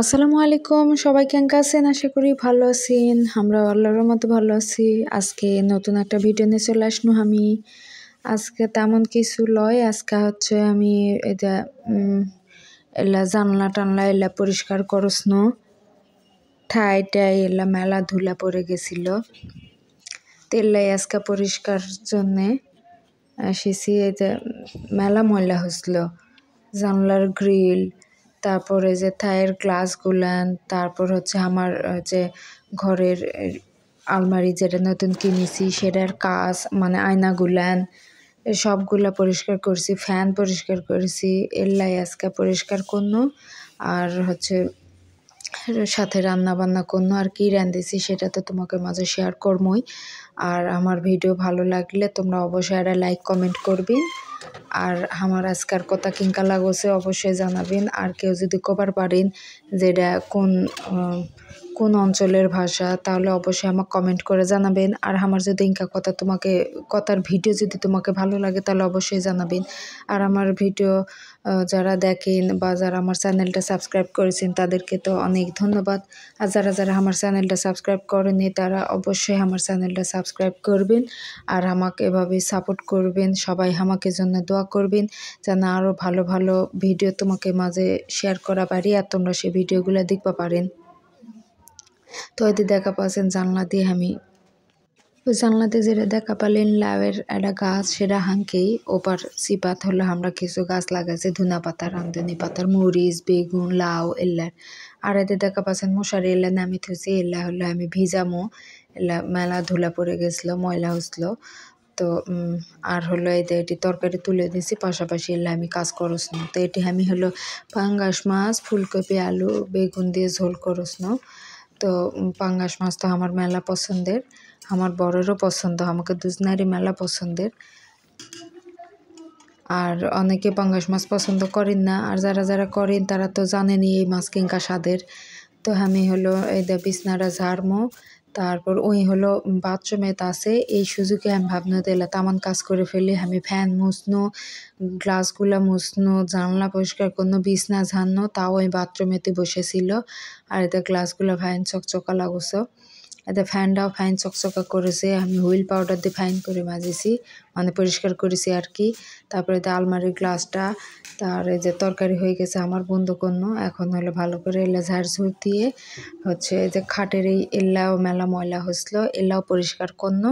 আসসালামু আলাইকুম সবাই কেমন আছেন আশা করি ভালো আছেন আমরা আল্লাহর মতো ভালো আছি আজকে নতুন একটা ভিডিও নিয়ে চলে আসলো আমি আজকে তেমন কিছু লয় আজকে হচ্ছে আমি এটা এলা জানলা টানলা এলা পরিষ্কার করসন ঠাই টাই এলা মেলা ধুলা পড়ে গেছিল তেল্লাই আজকে পরিষ্কার জন্যে এসেছি এটা মেলা ময়লা হচ্ছিল জানলার গ্রিল তারপরে যে থায়ের গ্লাসগুলান তারপর হচ্ছে আমার যে ঘরের আলমারি যেটা নতুন কিনেছি সেটার কাজ মানে আয়নাগুলান সবগুলা পরিষ্কার করছি ফ্যান পরিষ্কার করেছি এল্লাই আজকে পরিষ্কার করলো আর হচ্ছে সাথে রান্না বান্না করনো আর কী রাঁধেছি সেটা তো তোমাকে মাঝে শেয়ার করমই আর আমার ভিডিও ভালো লাগলে তোমরা অবশ্যই একটা লাইক কমেন্ট করবি আর আমার আজকার কথা কিংকা লাগছে অবশ্যই জানাবেন আর কেউ যদি কবার পারেন যেটা কোন কোন অঞ্চলের ভাষা তাহলে অবশ্যই আমাকে কমেন্ট করে জানাবেন আর আমার যদি ইঙ্কা কথা তোমাকে কথার ভিডিও যদি তোমাকে ভালো লাগে তাহলে অবশ্যই জানাবেন আর আমার ভিডিও যারা দেখেন বা যারা আমার চ্যানেলটা সাবস্ক্রাইব করেছেন তাদেরকে তো অনেক ধন্যবাদ আর যারা যারা আমার চ্যানেলটা সাবস্ক্রাইব করেনি তারা অবশ্যই আমার চ্যানেলটা সাবস্ক্রাইব করবেন আর আমাকে এভাবে সাপোর্ট করবেন সবাই আমাকে জন্য দোয়া করবেন যেন আরও ভালো ভালো ভিডিও তোমাকে মাঝে শেয়ার করা পারি আর তোমরা সেই ভিডিওগুলো দেখবা পারেন তো ఇది দেখা পাচ্ছেন জানলা দিয়ে আমি জানলাতে যেটা দেখা পালেন লাউয়ের একটা গাছ সেটা হাঁকেই ওপার সিপাত হলো আমরা কিছু গাছ লাগাইছি ধুনা পাতা রামধুনি পাতার মরিচ বেগুন লাউ এল্লার আর এতে দেখা পাচ্ছেন মশারি এল্লা নামি থুছি এল্লা হলো আমি ভিজামো এল্লা মেলা ধুলা পড়ে গেছিলো ময়লা হচ্ছিলো তো আর হলো এতে এটি তরকারি তুলে দিয়েছি পাশাপাশি এলে আমি কাজ করস তো এটি আমি হলো পাঙ্গাস মাছ ফুলকপি আলু বেগুন দিয়ে ঝোল করস তো পাঙ্গাস মাছ তো আমার মেলা পছন্দের আমার বড়েরও পছন্দ আমাকে দুজনারই মেলা পছন্দের আর অনেকে পাঙ্গাস মাছ পছন্দ করেন না আর যারা যারা করেন তারা তো জানেনই এই মাছ কিংকা স্বাদের তো আমি হলো এই দা বিছনাটা ঝাড়মো তারপর ওই হলো বাথরুমে তাসে এই সুযোগে আমি ভাবনা দিলাম তামান কাজ করে ফেলি আমি ফ্যান মুছনো গ্লাসগুলা মুছনো জানলা পরিষ্কার করনো বিছনা ঝাড়নো তাও ওই বাথরুমেতে বসেছিল আর এতে গ্লাসগুলো ভাইন চকচকা লাগছে এতে ফ্যানটাও ফাইন চকচকা করেছে আমি হুইল পাউডার দিয়ে ফাইন করে মাজেছি মানে পরিষ্কার করেছি আর কি তারপরে এতে আলমারির গ্লাসটা তার যে তরকারি হয়ে গেছে আমার বন্ধু কন্য এখন হলো ভালো করে ঝাড় ঝাড়ঝুড় দিয়ে হচ্ছে যে খাটের এই এল্লাও মেলা ময়লা হয়েছিলো এল্লাও পরিষ্কার কন্য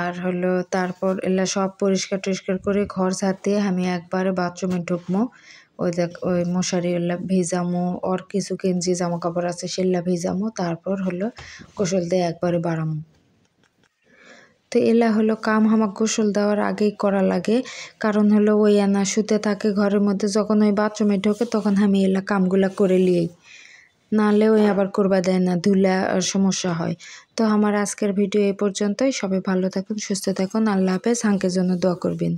আর হলো তারপর এলা সব পরিষ্কার টরিষ্কার করে ঘর ঝাঁত দিয়ে আমি একবারে বাথরুমে ঢুকবো ওই দেখ ওই মশারি ওল্লা ভিজামো ওর কিছু কেঞ্জি জামা কাপড় আছে সেল্লা ভিজামো তারপর হলো গোসল দিয়ে একবারে বাড়ামো তো এলা হলো কাম হামাক গোসল দেওয়ার আগেই করা লাগে কারণ হলো ওই আনা শুতে থাকে ঘরের মধ্যে যখন ওই বাথরুমে ঢোকে তখন আমি এলা কামগুলা করে লিয়েই নাহলে ওই আবার করবা দেয় না ধুলা সমস্যা হয় তো আমার আজকের ভিডিও এ পর্যন্তই সবাই ভালো থাকুন সুস্থ থাকুন আল্লাহ হাফেজ হাঙ্কের জন্য দোয়া করবেন